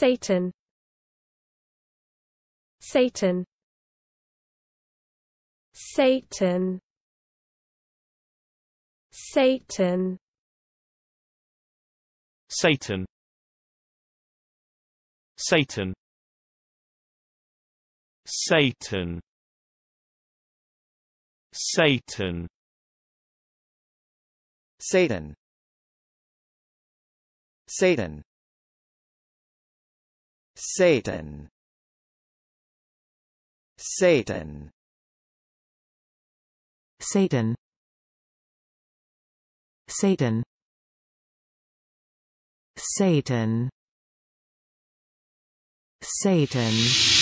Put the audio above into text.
Satan Satan Satan Satan Satan Satan Satan Satan Satan Satan Satan Satan Satan Satan Satan Satan